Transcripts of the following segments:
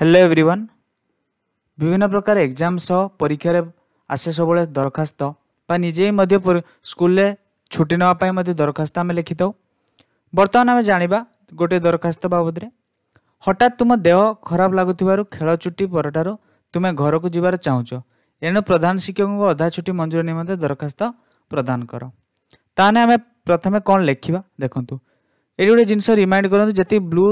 hello everyone ବିଭିନ୍ନ ପ୍ରକାର exam ସହ ପରୀକ୍ଷାରେ ଆସେ ସବୁବେଳେ ଦରଖାସ୍ତ ବା ନିଜେ ହିଁ ମଧ୍ୟ ସ୍କୁଲରେ ଛୁଟି ନେବା ପାଇଁ ମଧ୍ୟ ଦରଖାସ୍ତ ଆମେ ଲେଖିଥାଉ ବର୍ତ୍ତମାନ ଆମେ ଜାଣିବା ଗୋଟିଏ ଦରଖାସ୍ତ ବାବଦରେ ହଠାତ୍ ତୁମ ଦେହ ଖରାପ ଲାଗୁଥିବାରୁ ଖେଳ ଛୁଟି ପରଠାରୁ ତୁମେ ଘରକୁ ଯିବାର ଚାହୁଁଛ ଏଣୁ ପ୍ରଧାନ ଶିକ୍ଷକଙ୍କୁ ଅଧା ଛୁଟି ମଞ୍ଜୁର ନିମନ୍ତେ ଦରଖାସ୍ତ ପ୍ରଦାନ କର ତାହେଲେ ଆମେ ପ୍ରଥମେ କ'ଣ ଲେଖିବା ଦେଖନ୍ତୁ ଏଇଠି ଗୋଟେ ଜିନିଷ ରିମାଇଣ୍ଡ କରନ୍ତୁ ଯେତିକି ବ୍ଲୁ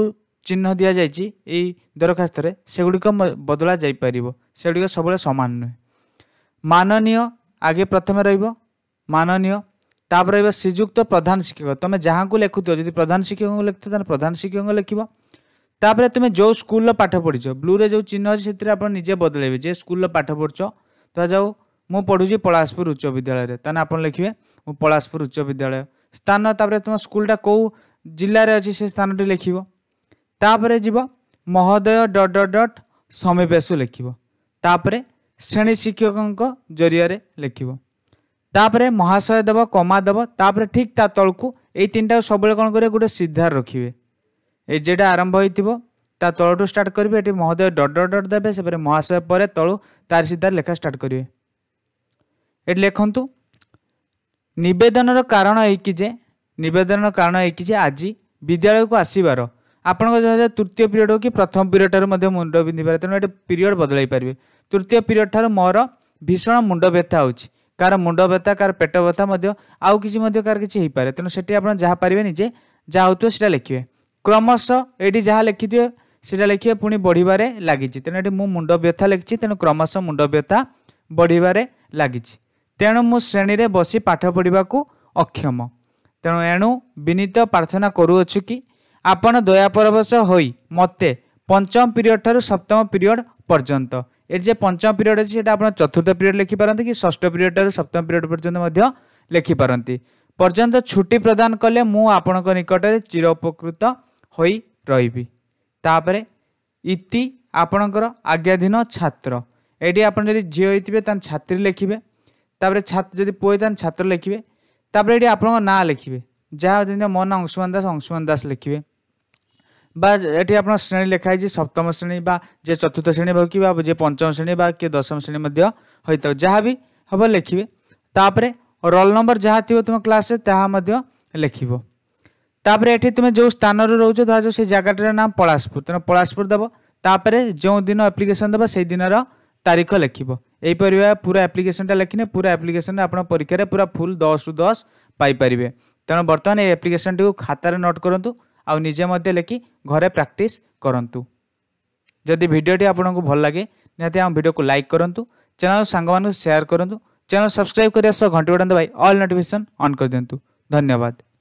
ଚିହ୍ନ ଦିଆଯାଇଛି ଏଇ ଦରଖାସ୍ତରେ ସେଗୁଡ଼ିକ ବଦଳା ଯାଇପାରିବ ସେଗୁଡ଼ିକ ସବୁବେଳେ ସମାନ ନୁହେଁ ମାନନୀୟ ଆଗେ ପ୍ରଥମେ ରହିବ ମାନନୀୟ ତାପରେ ରହିବ ଶ୍ରୀଯୁକ୍ତ ପ୍ରଧାନ ଶିକ୍ଷକ ତୁମେ ଯାହାକୁ ଲେଖୁଥିବ ଯଦି ପ୍ରଧାନ ଶିକ୍ଷକଙ୍କୁ ଲେଖୁଥିବ ତାହେଲେ ପ୍ରଧାନ ଶିକ୍ଷକଙ୍କୁ ଲେଖିବ ତାପରେ ତୁମେ ଯେଉଁ ସ୍କୁଲର ପାଠ ପଢ଼ିଛ ବ୍ଲୁରେ ଯେଉଁ ଚିହ୍ନ ଅଛି ସେଥିରେ ଆପଣ ନିଜେ ବଦଳାଇବେ ଯେ ସ୍କୁଲର ପାଠ ପଢ଼ୁଛ ଧରାଯାଉ ମୁଁ ପଢ଼ୁଛି ପଳାଶପୁର ଉଚ୍ଚ ବିଦ୍ୟାଳୟରେ ତାହେଲେ ଆପଣ ଲେଖିବେ ମୁଁ ପଳାଶପୁର ଉଚ୍ଚ ବିଦ୍ୟାଳୟ ସ୍ଥାନ ତାପରେ ତୁମ ସ୍କୁଲଟା କେଉଁ ଜିଲ୍ଲାରେ ଅଛି ସେ ସ୍ଥାନଟି ଲେଖିବ ତାପରେ ଯିବ ମହୋଦୟ ଡଟ୍ ଡଟ୍ ଡଟ୍ ସମୀପେଶୁ ଲେଖିବ ତାପରେ ଶ୍ରେଣୀ ଶିକ୍ଷକଙ୍କ ଜରିଆରେ ଲେଖିବ ତାପରେ ମହାଶୟ ଦେବ କମା ଦେବ ତାପରେ ଠିକ୍ ତା ତଳକୁ ଏଇ ତିନିଟାକୁ ସବୁବେଳେ କ'ଣ କରିବେ ଗୋଟେ ସିଧାରେ ରଖିବେ ଏ ଯେଟା ଆରମ୍ଭ ହୋଇଥିବ ତା ତଳଠୁ ଷ୍ଟାର୍ଟ କରିବେ ଏଠି ମହୋଦୟ ଡଟ୍ ଡଟ୍ ଡଟ୍ ଦେବେ ସେପରେ ମହାଶୟ ପରେ ତଳୁ ତାରି ସିଧାରେ ଲେଖା ଷ୍ଟାର୍ଟ କରିବେ ଏଠି ଲେଖନ୍ତୁ ନିବେଦନର କାରଣ ଏଇକି ଯେ ନିବେଦନର କାରଣ ଏଇକି ଯେ ଆଜି ବିଦ୍ୟାଳୟକୁ ଆସିବାର আপনার তৃতীয় পিড হোক কি প্রথম পিড ঠার মুন্ড বিধি পারে তেমন এটা পিড বদলাই পারে তৃতীয় পিড ঠার মর ভীষণ মুন্ড ব্যথা হচ্ছে কার মুন্ড ব্যথা কার পেট ব্যথা আউ কিছু কার কিছু হয়ে তেমন সেটি আপনার যা পারবে নিজে যা হোক সেটা লিখবে ক্রমশ এটি যা লিখিথে সেটা লিখবে পুঁ বড়িবারে লাগিছে তেমন এটি মুন্ড ব্যথা লিখছি তেমন ক্রমশ মুন্ড ব্যথা বড়িবার লাগিছে তেমন মু শ্রেণী বসি পাঠ পড়া অক্ষম তেমন এণু বিনীত প্রার্থনা করুছি কি ଆପଣ ଦୟାପରବଶ ହୋଇ ମୋତେ ପଞ୍ଚମ ପିରିୟଡ଼ ଠାରୁ ସପ୍ତମ ପିରିୟଡ଼ ପର୍ଯ୍ୟନ୍ତ ଏଠି ଯେ ପଞ୍ଚମ ପିରିୟଡ଼ ଅଛି ସେଇଟା ଆପଣ ଚତୁର୍ଥ ପିରିୟଡ଼ ଲେଖିପାରନ୍ତି କି ଷଷ୍ଠ ପିରିୟଡ଼ ଠାରୁ ସପ୍ତମ ପିରିୟଡ଼ ପର୍ଯ୍ୟନ୍ତ ମଧ୍ୟ ଲେଖିପାରନ୍ତି ପର୍ଯ୍ୟନ୍ତ ଛୁଟି ପ୍ରଦାନ କଲେ ମୁଁ ଆପଣଙ୍କ ନିକଟରେ ଚିର ଉପକୃତ ହୋଇ ରହିବି ତାପରେ ଇତି ଆପଣଙ୍କର ଆଜ୍ଞାଧୀନ ଛାତ୍ର ଏଠି ଆପଣ ଯଦି ଝିଅ ହେଇଥିବେ ତାହେଲେ ଛାତ୍ରୀ ଲେଖିବେ ତାପରେ ଯଦି ପୁଅ ହେଇ ତାହେଲେ ଛାତ୍ର ଲେଖିବେ ତାପରେ ଏଠି ଆପଣଙ୍କ ନାଁ ଲେଖିବେ ଯାହା ଯେମିତି ମୋ ନାଁ ଅଂଶୁମାନ ଦାସ ଅଂଶୁମାନ ଦାସ ଲେଖିବେ বা এটি আপনার শ্রেণী লেখা হয়েছে সপ্তম শ্রেণী বা যে চতুর্থ শ্রেণী হোক বা যে পঞ্চম শ্রেণী বা কি দশম শ্রেণী হয়ে থাকে যা বি হব লিখবে তাপরে রোল নম্বর যা থাকবে তোমার ক্লাসে তাহা লিখব তাপরে এটি তুমি যে স্থানর রোচ ধর সেই জায়গাটার নাম পলাশপুর তেমন পলাশপুর দেব তাপরে যে দিন আপ্লিকেসন দেব সেই দিনর তারিখ লিখব এইপরি পুরা আপ্লিকেসনটা লিখিনে পুরা আপ্লিকেসন আপনার পরীক্ষার পুরা ফুল দশ রু দশ পাইপারে তেমন বর্তমানে এই আপ্লিকেসনটি খাতার নোট করতু ଆଉ ନିଜେ ମଧ୍ୟ ଲେଖି ଘରେ ପ୍ରାକ୍ଟିସ୍ କରନ୍ତୁ ଯଦି ଭିଡ଼ିଓଟି ଆପଣଙ୍କୁ ଭଲ ଲାଗେ ନିହାତି ଆମ ଭିଡ଼ିଓକୁ ଲାଇକ୍ କରନ୍ତୁ ଚ୍ୟାନେଲ୍ ସାଙ୍ଗମାନଙ୍କୁ ସେୟାର କରନ୍ତୁ ଚ୍ୟାନେଲ୍ ସବସ୍କ୍ରାଇବ୍ କରିବା ସହ ଘଣ୍ଟି ବଟନ୍ ଦବାଇ ଅଲ୍ ନୋଟିଫିକେସନ୍ ଅନ୍ କରିଦିଅନ୍ତୁ ଧନ୍ୟବାଦ